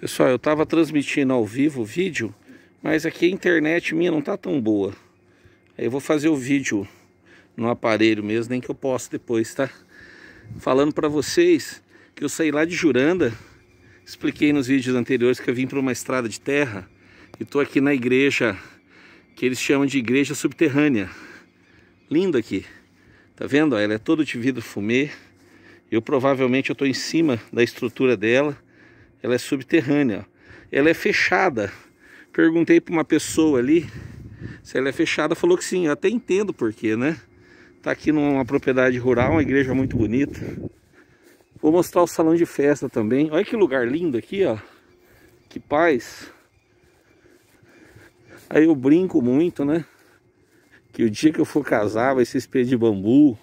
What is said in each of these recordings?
Pessoal, eu estava transmitindo ao vivo o vídeo, mas aqui a internet minha não tá tão boa. Aí eu vou fazer o vídeo no aparelho mesmo, nem que eu possa depois, tá? Falando para vocês que eu saí lá de Juranda, expliquei nos vídeos anteriores que eu vim para uma estrada de terra e tô aqui na igreja que eles chamam de igreja subterrânea. Linda aqui. Tá vendo? Ela é toda de vidro fumê. Eu provavelmente eu tô em cima da estrutura dela ela é subterrânea, ela é fechada. Perguntei para uma pessoa ali se ela é fechada, falou que sim, eu até entendo porquê, né? Tá aqui numa propriedade rural, uma igreja muito bonita. Vou mostrar o salão de festa também. Olha que lugar lindo aqui, ó. Que paz. Aí eu brinco muito, né? Que o dia que eu for casar vai ser espelho de bambu.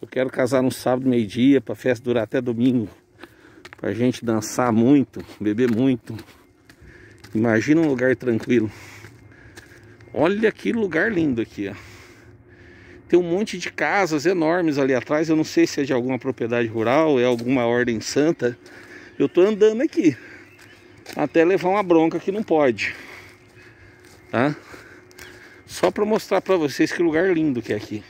Eu quero casar no sábado, meio-dia, pra festa durar até domingo pra gente dançar muito, beber muito. Imagina um lugar tranquilo. Olha que lugar lindo aqui, ó. Tem um monte de casas enormes ali atrás. Eu não sei se é de alguma propriedade rural, é alguma ordem santa. Eu tô andando aqui. Até levar uma bronca que não pode. Tá? Só para mostrar para vocês que lugar lindo que é aqui.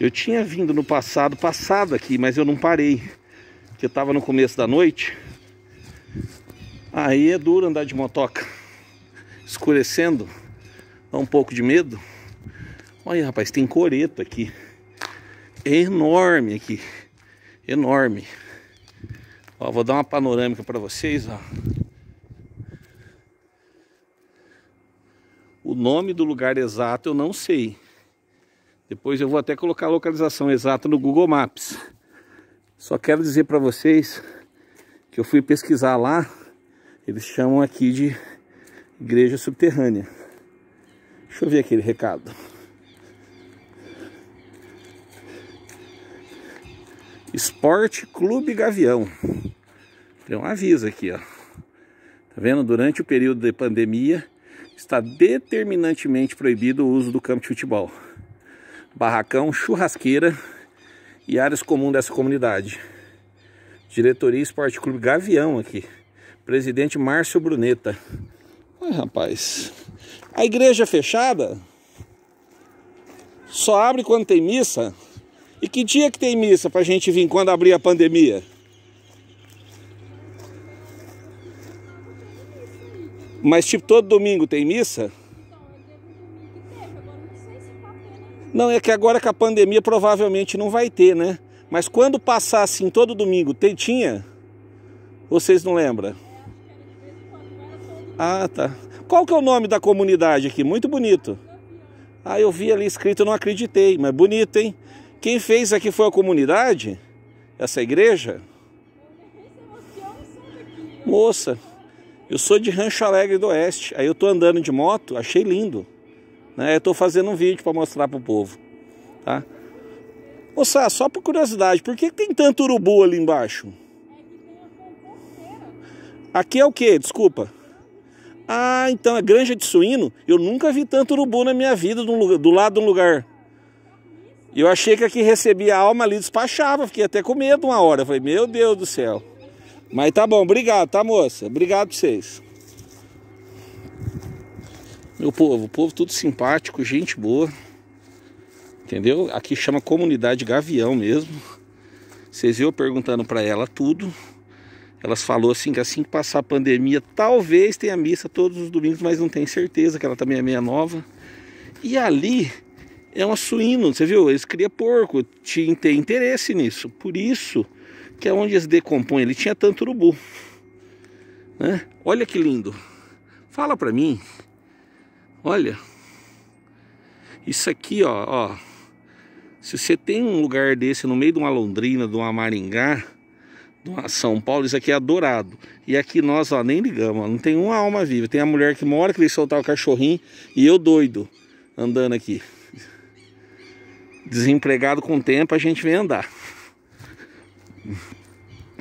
Eu tinha vindo no passado, passado aqui, mas eu não parei que estava no começo da noite, aí é duro andar de motoca. Escurecendo, dá um pouco de medo. Olha, rapaz, tem coreto aqui. É enorme aqui. Enorme. Ó, vou dar uma panorâmica para vocês, ó. O nome do lugar exato eu não sei. Depois eu vou até colocar a localização exata no Google Maps. Só quero dizer para vocês que eu fui pesquisar lá, eles chamam aqui de igreja subterrânea. Deixa eu ver aquele recado. Esporte Clube Gavião. Tem um aviso aqui, ó. Tá vendo? Durante o período de pandemia, está determinantemente proibido o uso do campo de futebol. Barracão, churrasqueira, e áreas comuns dessa comunidade. Diretoria Esporte Clube Gavião aqui. Presidente Márcio Bruneta. Ué, rapaz. A igreja fechada só abre quando tem missa. E que dia que tem missa pra gente vir quando abrir a pandemia? Mas tipo, todo domingo tem missa? Não, é que agora com a pandemia provavelmente não vai ter, né? Mas quando passar assim todo domingo, tem tinha? Vocês não lembram? Ah, tá. Qual que é o nome da comunidade aqui? Muito bonito. Ah, eu vi ali escrito, não acreditei, mas bonito, hein? Quem fez aqui foi a comunidade? Essa igreja? Moça, eu sou de Rancho Alegre do Oeste. Aí eu tô andando de moto, achei lindo. Né? Eu estou fazendo um vídeo para mostrar para o povo. Tá? Moça, só por curiosidade, por que tem tanto urubu ali embaixo? Aqui é o que? Desculpa. Ah, então é granja de suíno? Eu nunca vi tanto urubu na minha vida do lado de um lugar. eu achei que aqui recebia a alma ali, despachava, fiquei até com medo uma hora. Falei, meu Deus do céu. Mas tá bom, obrigado, tá moça? Obrigado pra vocês. Meu povo, povo tudo simpático, gente boa. Entendeu? Aqui chama comunidade Gavião mesmo. Vocês viram perguntando para ela tudo. Elas falou assim que assim que passar a pandemia, talvez tenha missa todos os domingos, mas não tem certeza que ela também é meia nova. E ali é uma suíno, você viu? Eles criam porco, tinha ter interesse nisso. Por isso que é onde eles decompõem, ele tinha tanto urubu. Né? Olha que lindo. Fala para mim Olha, isso aqui, ó, ó. Se você tem um lugar desse no meio de uma Londrina, de uma Maringá, de uma São Paulo, isso aqui é adorado. E aqui nós, ó, nem ligamos, ó, não tem uma alma viva. Tem a mulher que mora que veio soltar o cachorrinho e eu doido andando aqui. Desempregado com o tempo, a gente vem andar.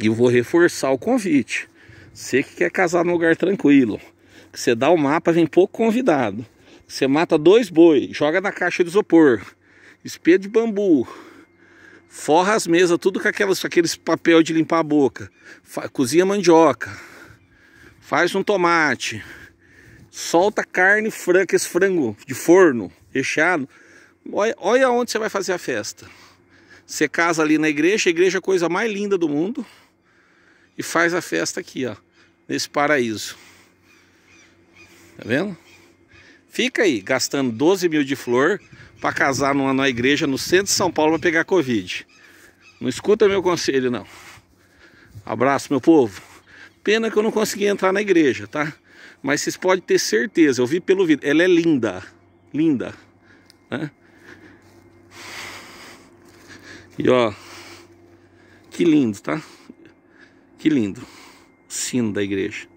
E eu vou reforçar o convite. Você que quer casar num lugar tranquilo, você dá o mapa, vem pouco convidado. Você mata dois boi, joga na caixa de isopor, espelho de bambu, forra as mesas, tudo com aquelas, aqueles papel de limpar a boca, Fa cozinha mandioca, faz um tomate, solta carne franca, esse frango de forno recheado. Olha, olha onde você vai fazer a festa. Você casa ali na igreja, a igreja é a coisa mais linda do mundo, e faz a festa aqui, ó, nesse paraíso. Tá vendo? Fica aí, gastando 12 mil de flor para casar numa, numa igreja no centro de São Paulo para pegar Covid. Não escuta meu conselho, não. Abraço, meu povo. Pena que eu não consegui entrar na igreja, tá? Mas vocês podem ter certeza, eu vi pelo vídeo. Ela é linda, linda. Né? E ó, que lindo, tá? Que lindo. sino da igreja.